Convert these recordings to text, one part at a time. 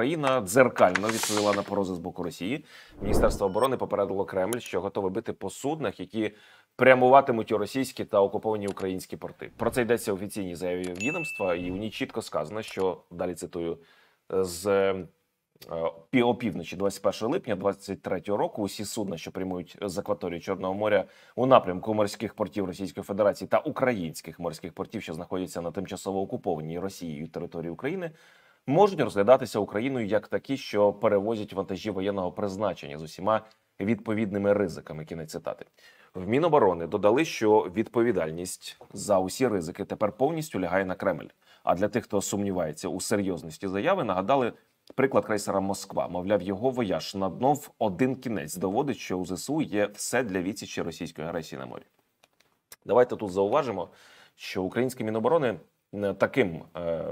Україна дзеркально відповіла на порози з боку Росії. Міністерство оборони попередило Кремль, що готове бити по суднах, які прямуватимуть у російські та окуповані українські порти. Про це йдеться в офіційній заяві відомства, і в ній чітко сказано, що далі цитую з е, опівночі 21 липня 23 року усі судна, що прямують з акваторії Чорного моря у напрямку морських портів Російської Федерації та українських морських портів, що знаходяться на тимчасово окупованій Росією території України, можуть розглядатися Україною як такі, що перевозять вантажі воєнного призначення з усіма відповідними ризиками. Кінець цитати в Міноборони додали, що відповідальність за усі ризики тепер повністю лягає на Кремль. А для тих, хто сумнівається у серйозності заяви, нагадали. Приклад крейсера Москва, мовляв, його вояж на дно один кінець доводить, що у ЗСУ є все для відсічі російської агресії на морі. Давайте тут зауважимо, що українські міноборони е, таким е,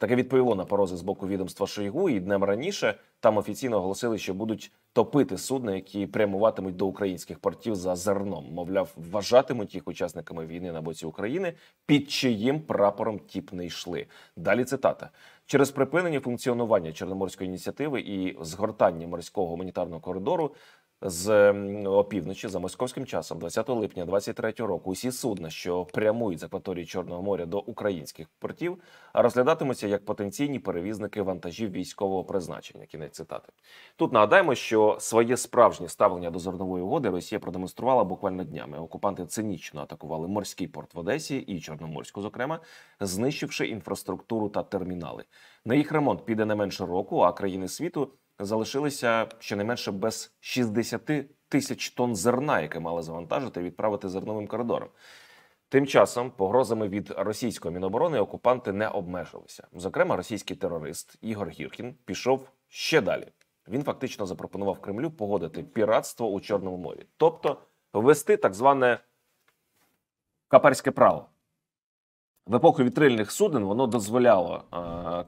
Таке відповіло на порози з боку відомства Шойгу, і днем раніше там офіційно оголосили, що будуть топити судна, які прямуватимуть до українських портів за зерном. Мовляв, вважатимуть їх учасниками війни на боці України, під чиїм прапором тіп не йшли. Далі цитата через припинення функціонування чорноморської ініціативи і згортання морського гуманітарного коридору з опівночі за московським часом, 20 липня 23 року, усі судна, що прямують з акваторії Чорного моря до українських портів, розглядатимуться як потенційні перевізники вантажів військового призначення. Кінець цитати тут нагадаємо, що своє справжнє ставлення до зернової угоди Росія продемонструвала буквально днями. Окупанти цинічно атакували морський порт в Одесі і Чорноморську, зокрема, знищивши інфраструктуру та термінали. На їх ремонт піде не менше року, а країни світу залишилися щонайменше без 60 тисяч тонн зерна, яке мали завантажити і відправити зерновим коридором. Тим часом погрозами від російської міноборони окупанти не обмежилися. Зокрема, російський терорист Ігор Гіркін пішов ще далі. Він фактично запропонував Кремлю погодити піратство у Чорному морі, тобто ввести так зване каперське право в епоху вітрильних суден воно дозволяло е,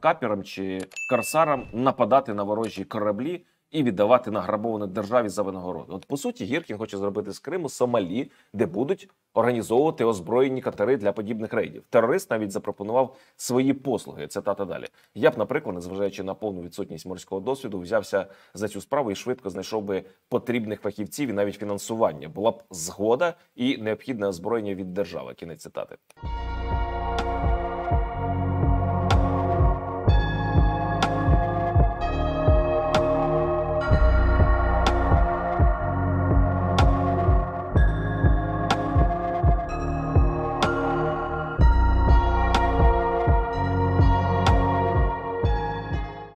каперам чи корсарам нападати на ворожі кораблі і віддавати награбоване державі за винагороду. От по суті, Гіркін хоче зробити з Криму Сомалі, де будуть організовувати озброєні катери для подібних рейдів. Терорист навіть запропонував свої послуги. Це Цитата далі. Я б, наприклад, незважаючи на повну відсутність морського досвіду, взявся за цю справу і швидко знайшов би потрібних фахівців і навіть фінансування. Була б згода і необхідне озброєння від держави. Кінець цитати.